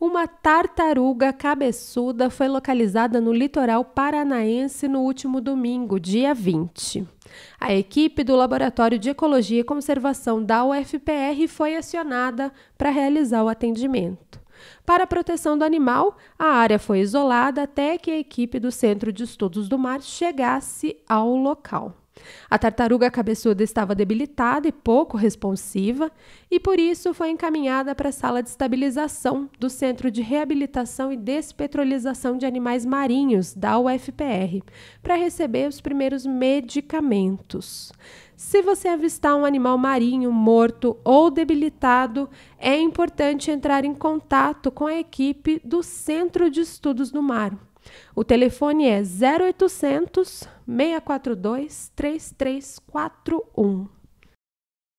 uma tartaruga cabeçuda foi localizada no litoral paranaense no último domingo, dia 20. A equipe do Laboratório de Ecologia e Conservação da UFPR foi acionada para realizar o atendimento. Para a proteção do animal, a área foi isolada até que a equipe do Centro de Estudos do Mar chegasse ao local. A tartaruga cabeçuda estava debilitada e pouco responsiva, e por isso foi encaminhada para a sala de estabilização do Centro de Reabilitação e Despetrolização de Animais Marinhos, da UFPR, para receber os primeiros medicamentos. Se você avistar um animal marinho morto ou debilitado, é importante entrar em contato com a equipe do Centro de Estudos do Mar, o telefone é 0800 642 3341.